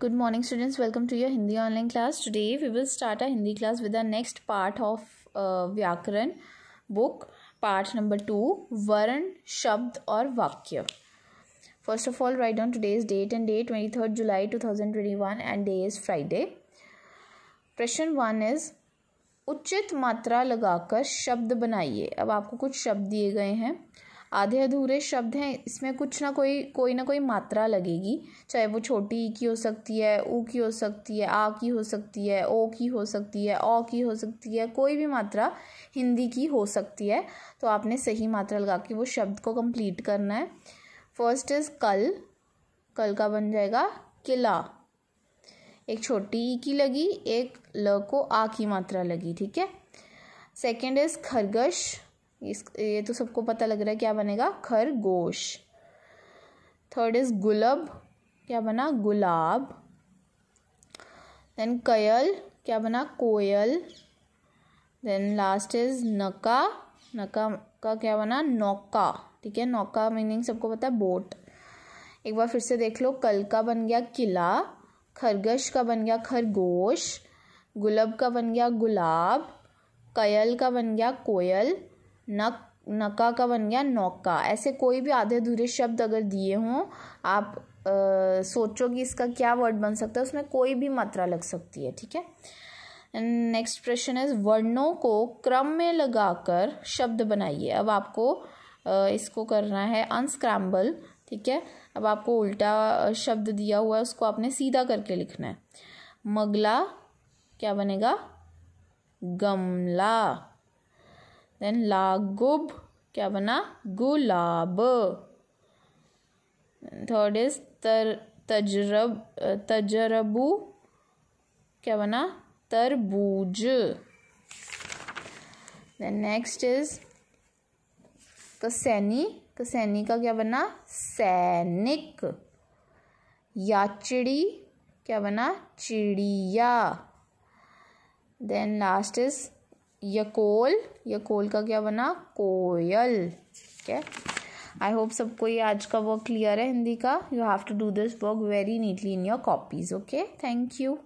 good morning students welcome to your Hindi online class today we will start a Hindi class with the next part of व्याकरण book part number two वर्ण शब्द और वाक्य first of all write on today's date and date twenty third July two thousand twenty one and day is Friday प्रश्न one is उचित मात्रा लगाकर शब्द बनाइए अब आपको कुछ शब्द दिए गए हैं आधे अधूरे शब्द हैं इसमें कुछ ना कोई कोई ना कोई मात्रा लगेगी चाहे वो छोटी ई की हो सकती है ऊ की हो सकती है आ की हो सकती है ओ की हो सकती है ओ की हो सकती है कोई भी मात्रा हिंदी की हो सकती है तो आपने सही मात्रा लगा के वो शब्द को कंप्लीट करना है फर्स्ट इज़ कल कल का बन जाएगा किला एक छोटी ई की लगी एक ल को आ की मात्रा लगी ठीक है सेकेंड इज़ खरगश इस ये तो सबको पता लग रहा है क्या बनेगा खरगोश थर्ड इज गुलब क्या बना गुलाब देन कयल क्या बना कोयल देन लास्ट इज नका नका का क्या बना नौका ठीक है नौका मीनिंग सबको पता है बोट एक बार फिर से देख लो कल का बन गया किला खरगश का बन गया खरगोश गुलब का बन गया गुलाब कयल का बन गया कोयल नक नका का बन गया नौका ऐसे कोई भी आधे अधूरे शब्द अगर दिए हों आप आ, सोचो कि इसका क्या वर्ड बन सकता है उसमें कोई भी मात्रा लग सकती है ठीक है नेक्स्ट प्रश्न इज वर्णों को क्रम में लगाकर शब्द बनाइए अब आपको आ, इसको करना है अनस्क्रैम्बल ठीक है अब आपको उल्टा शब्द दिया हुआ है उसको आपने सीधा करके लिखना है मगला क्या बनेगा गमला देन लागुब क्या बना गुलाब थर्ड इज तर तजरब तजरबू क्या बना तरबूज देन नेक्स्ट इज कसैनी कसैनी का क्या बना सैनिक याचिड़ी क्या बना चिड़िया देन लास्ट इज यकोल यकोल का क्या बना कोयल ठीक है आई होप सबको ये आज का वर्क क्लियर है हिंदी का you have to do this work very neatly in your copies okay thank you